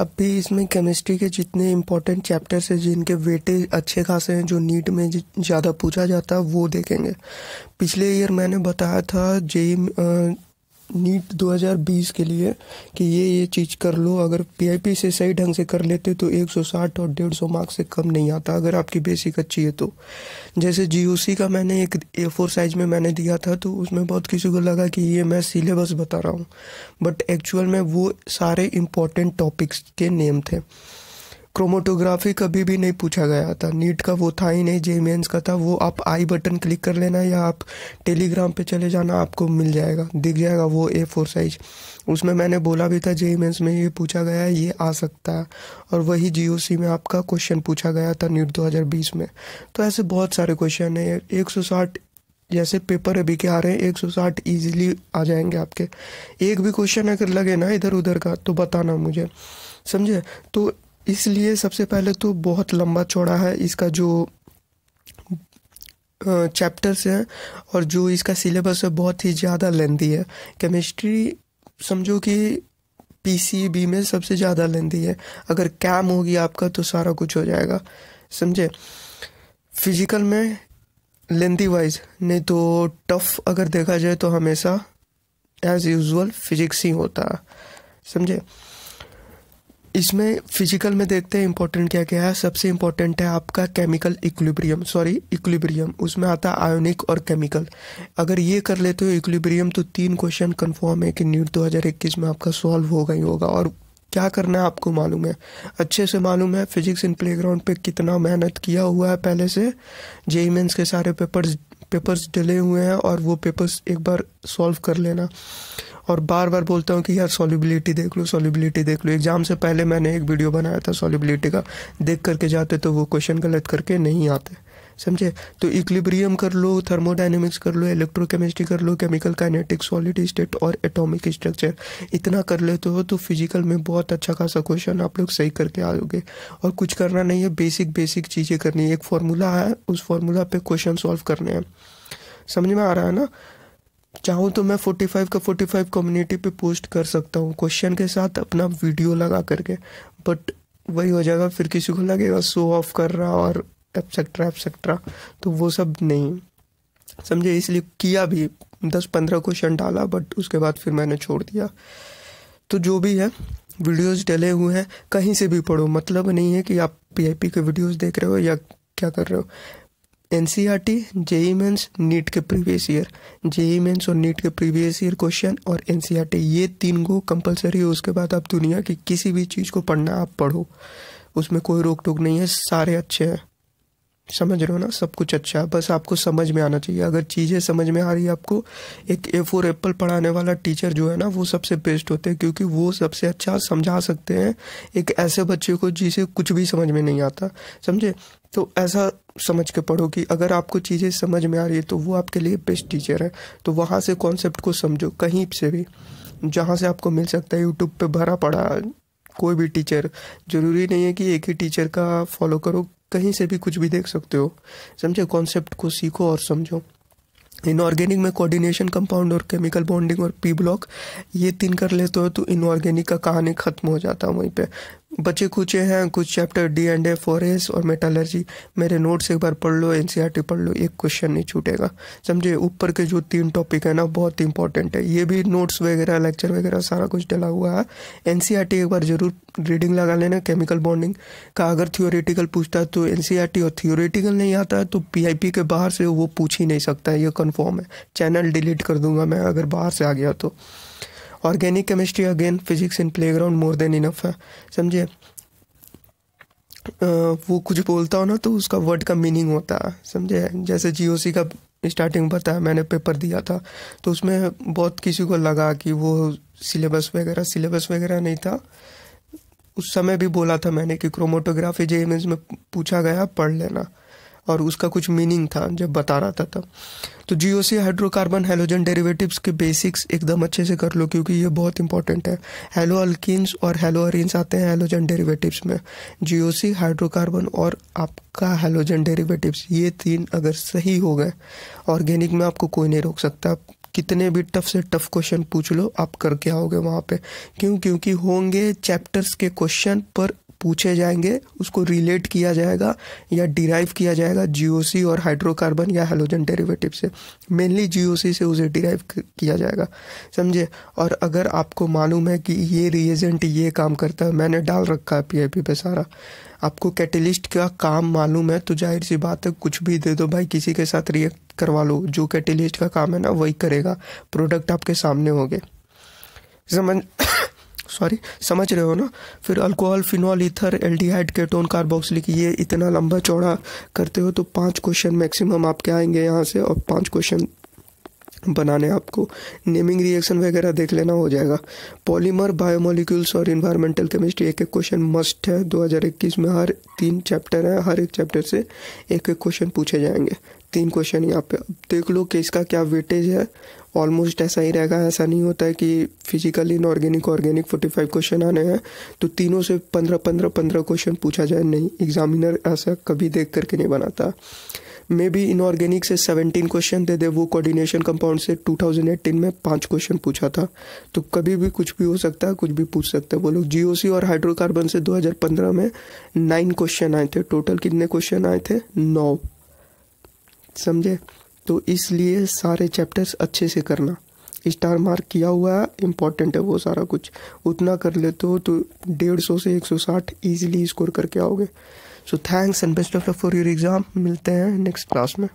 अब भी इसमें केमिस्ट्री के जितने इम्पोर्टेंट चैप्टर्स हैं जिनके वेटेज अच्छे खासे हैं जो नीट में ज़्यादा पूछा जाता है वो देखेंगे पिछले ईयर मैंने बताया था जेई नीट 2020 के लिए कि ये ये चीज़ कर लो अगर पी से सही ढंग से कर लेते तो 160 और 150 मार्क्स से कम नहीं आता अगर आपकी बेसिक अच्छी है तो जैसे जी का मैंने एक ए फोर साइज में मैंने दिया था तो उसमें बहुत किसी को लगा कि ये मैं सिलेबस बता रहा हूँ बट एक्चुअल में वो सारे इम्पोर्टेंट टॉपिक्स के नेम थे क्रोमोटोग्राफी कभी भी नहीं पूछा गया था नीट का वो था ही नहीं जेमेंस का था वो आप आई बटन क्लिक कर लेना या आप टेलीग्राम पे चले जाना आपको मिल जाएगा दिख जाएगा वो ए फोर साइज उसमें मैंने बोला भी था जेमेंस में ये पूछा गया है ये आ सकता है और वही जी में आपका क्वेश्चन पूछा गया था नीट दो में तो ऐसे बहुत सारे क्वेश्चन हैं एक सौ साठ जैसे पेपर अभी के आ रहे हैं एक सौ साठ ईजिली आ जाएंगे आपके एक भी क्वेश्चन अगर लगे ना इधर उधर का तो बताना मुझे समझे तो इसलिए सबसे पहले तो बहुत लंबा चौड़ा है इसका जो चैप्टर्स हैं और जो इसका सिलेबस है बहुत ही ज़्यादा लेंदी है केमिस्ट्री समझो कि पीसीबी में सबसे ज़्यादा लेंदी है अगर कैम होगी आपका तो सारा कुछ हो जाएगा समझे फिजिकल में लेंथी वाइज नहीं तो टफ अगर देखा जाए तो हमेशा एज यूजल फिजिक्स ही होता है समझे इसमें फिजिकल में देखते हैं इंपॉर्टेंट क्या क्या है सबसे इम्पोर्टेंट है आपका केमिकल इक्विब्रियम सॉरी इक्विब्रियम उसमें आता है आयोनिक और केमिकल अगर ये कर लेते हो इक्विब्रियम तो तीन क्वेश्चन कन्फर्म है कि नीट दो में आपका सॉल्व होगा ही होगा और क्या करना है आपको मालूम है अच्छे से मालूम है फिजिक्स इन प्लेग्राउंड पे कितना मेहनत किया हुआ है पहले से जेईमेंस के सारे पेपर्स पेपर्स डले हुए हैं और वो पेपर्स एक बार सॉल्व कर लेना और बार बार बोलता हूँ कि यार सॉलिबिलिटी देख लो सॉलिबिलिटी देख लो एग्ज़ाम से पहले मैंने एक वीडियो बनाया था सॉलिबिलिटी का देख करके जाते तो वो क्वेश्चन गलत करके नहीं आते समझे तो इक्लिब्रियम कर लो थर्मोडाइनमिक्स कर लो इलेक्ट्रोकेमिस्ट्री कर लो केमिकल काइनेटिक सॉलिड स्टेट और एटॉमिक स्ट्रक्चर इतना कर लेते हो तो फिजिकल में बहुत अच्छा खासा क्वेश्चन आप लोग सही करके आओगे और कुछ करना नहीं है बेसिक बेसिक चीज़ें करनी है एक फार्मूला है उस फार्मूला पे क्वेश्चन सॉल्व करने हैं समझ में आ रहा है ना चाहूँ तो मैं 45 का 45 कम्युनिटी पे पोस्ट कर सकता हूँ क्वेश्चन के साथ अपना वीडियो लगा करके बट वही हो जाएगा फिर किसी को लगेगा शो ऑफ कर रहा और एक्सेट्रा एक्सेट्रा तो वो सब नहीं समझे इसलिए किया भी दस पंद्रह क्वेश्चन डाला बट उसके बाद फिर मैंने छोड़ दिया तो जो भी है वीडियोस डले हुए हैं कहीं से भी पढ़ो मतलब नहीं है कि आप पीआईपी के वीडियोस देख रहे हो या क्या कर रहे हो N C R T JEE mains NEET के प्रीवियस ईयर जेई मेन्स और नीट के प्रीवियस ईयर क्वेश्चन और एन सी आर टी ये तीन को कंपलसरी है उसके बाद आप दुनिया की किसी भी चीज़ को पढ़ना आप पढ़ो उसमें कोई रोक टोक नहीं है सारे अच्छे हैं समझ रहे हो ना सब कुछ अच्छा है बस आपको समझ में आना चाहिए अगर चीज़ें समझ में आ रही है आपको एक ए फोर एप्पल पढ़ाने वाला टीचर जो है ना वो सबसे बेस्ट होते हैं क्योंकि वो सबसे अच्छा समझा सकते हैं एक ऐसे बच्चे को जिसे कुछ भी समझ में नहीं आता समझे तो ऐसा समझ के पढ़ो कि अगर आपको चीज़ें समझ में आ रही है तो वो आपके लिए बेस्ट टीचर है तो वहाँ से कॉन्सेप्ट को समझो कहीं से भी जहाँ से आपको मिल सकता है यूट्यूब पर भरा पड़ा कोई भी टीचर ज़रूरी नहीं है कि एक ही टीचर का फॉलो करो कहीं से भी कुछ भी देख सकते हो समझे कॉन्सेप्ट को सीखो और समझो इनऑर्गेनिक में कोऑर्डिनेशन कंपाउंड और केमिकल बॉन्डिंग और पी ब्लॉक ये तीन कर लेते हो तो इनऑर्गेनिक का कहानी ख़त्म हो जाता है वहीं पे बचे कुचे हैं कुछ chapter D and a forest और मेटालर्जी मेरे नोट्स एक बार पढ़ लो एन e पढ़ लो एक क्वेश्चन नहीं छूटेगा समझे ऊपर के जो तीन टॉपिक है ना बहुत इंपॉर्टेंट है ये भी नोट्स वगैरह लेक्चर वगैरह सारा कुछ डला हुआ है एन e एक बार जरूर रीडिंग लगा लेना केमिकल बॉन्डिंग का अगर थियोरेटिकल पूछता है तो एन e और थियोरेटिकल नहीं आता है तो पी के बाहर से वो पूछ ही नहीं सकता है ये कन्फर्म है चैनल डिलीट कर दूंगा मैं अगर बाहर से आ गया तो organic chemistry again physics in playground more than enough है समझे वो कुछ बोलता हो ना तो उसका वर्ड का मीनिंग होता है समझे जैसे जीओसी का स्टार्टिंग बताया मैंने पेपर दिया था तो उसमें बहुत किसी को लगा कि वो सिलेबस वगैरह सिलेबस वगैरह नहीं था उस समय भी बोला था मैंने कि क्रोमोटोग्राफी जे इमेज में पूछा गया पढ़ लेना और उसका कुछ मीनिंग था जब बता रहा था तब तो GOC hydrocarbon halogen derivatives के बेसिक्स एकदम अच्छे से कर लो क्योंकि ये बहुत इंपॉर्टेंट है हेलो अल्किस और हेलो अरिन्स आते हैं हेलोजन डेरिवेटिव्स में जियो सी हाइड्रोकार्बन और आपका हेलोजन डेरिवेटिव्स ये तीन अगर सही हो गए ऑर्गेनिक में आपको कोई नहीं रोक सकता कितने भी टफ से टफ क्वेश्चन पूछ लो आप करके आओगे वहाँ पे क्यों क्योंकि होंगे चैप्टर्स के क्वेश्चन पर पूछे जाएंगे उसको रिलेट किया जाएगा या डिराइव किया जाएगा जीओसी और हाइड्रोकार्बन या हेलोजन डेरिवेटिव से मेनली जीओसी से उसे डिराइव किया जाएगा समझे और अगर आपको मालूम है कि ये रिएजेंट ये काम करता है मैंने डाल रखा है पीआईपी पे सारा आपको कैटलिस्ट का काम मालूम है तो जाहिर सी बात है कुछ भी दे दो भाई किसी के साथ रिएक्ट करवा लो जो कैटलिस्ट का काम है ना वही करेगा प्रोडक्ट आपके सामने हो गए समझ सॉरी समझ रहे हो ना फिर alcohol phenol ether aldehyde ketone carboxylic ये इतना लंबा चौड़ा करते हो तो पांच क्वेश्चन मैक्सिमम आपके आएंगे यहाँ से और पांच क्वेश्चन बनाने आपको नेमिंग रिएक्शन वगैरह देख लेना हो जाएगा पॉलीमर बायोमोलिक्यूल्स और इन्वायरमेंटल केमिस्ट्री एक एक क्वेश्चन मस्ट है 2021 में हर तीन चैप्टर है हर एक चैप्टर से एक एक क्वेश्चन पूछे जाएंगे तीन क्वेश्चन यहाँ पे अब देख लो कि इसका क्या वेटेज है ऑलमोस्ट ऐसा ही रहेगा ऐसा नहीं होता है कि physical inorganic organic forty five question आने हैं तो तीनों से पंद्रह पंद्रह पंद्रह क्वेश्चन पूछा जाए नहीं एग्जामिनर ऐसा कभी देख करके नहीं बनाता मे बी इनऑर्गेनिक से सेवनटीन क्वेश्चन दे दे वो कोऑर्डिनेशन कंपाउंड से 2018 में पांच क्वेश्चन पूछा था तो कभी भी कुछ भी हो सकता है कुछ भी पूछ सकते हैं वो लोग जी और हाइड्रोकार्बन से 2015 में नाइन क्वेश्चन आए थे टोटल कितने क्वेश्चन आए थे नौ समझे तो इसलिए सारे चैप्टर्स अच्छे से करना स्टार मार्क किया हुआ है इम्पॉर्टेंट है वो सारा कुछ उतना कर लेते हो तो डेढ़ सौ से एक सौ साठ ईजिली स्कोर करके आओगे so thanks and best of luck for your exam मिलते हैं नेक्स्ट क्लास में